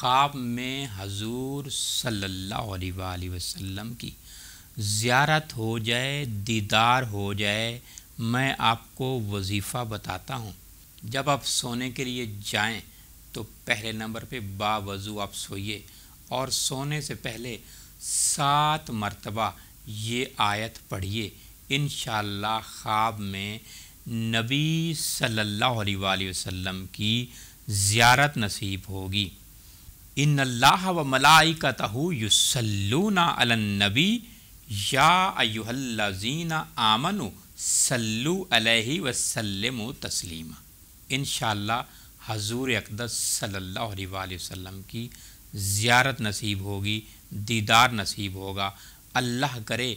خواب میں حضور صلی اللہ علیہ وآلہ وسلم کی زیارت ہو جائے دیدار ہو جائے میں آپ کو وظیفہ بتاتا ہوں جب آپ سونے کے لیے جائیں تو پہلے نمبر پہ با وضو آپ سوئیے اور سونے سے پہلے سات مرتبہ یہ آیت پڑھیے انشاءاللہ خواب میں نبی صلی اللہ علیہ وآلہ وسلم کی زیارت نصیب ہوگی ان اللہ و ملائی النبی یا ایو اللہ زین آمن و سلہ و سلم و تسلیمہ اللہ حضور اقدس صلی اللہ علیہ وسلم کی زیارت نصیب ہوگی دیدار نصیب ہوگا اللہ کرے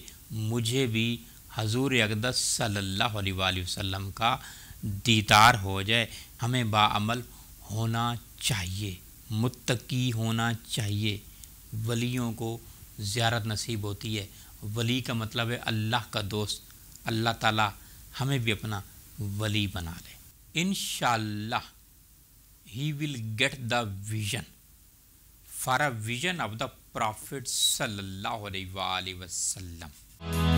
مجھے بھی حضور اقدس صلی اكدس صلِ وسلم کا دیدار ہو جائے ہمیں باعمل ہونا چاہیے متقی ہونا چاہیے ولیوں کو زیارت نصیب ہوتی ہے ولی کا مطلب ہے اللہ کا دوست اللہ تعالی ہمیں بھی اپنا ولی بنا لے ان شاء اللہ ہی will get the vision for a vision of the prophet صلی اللہ علیہ وآلہ وسلم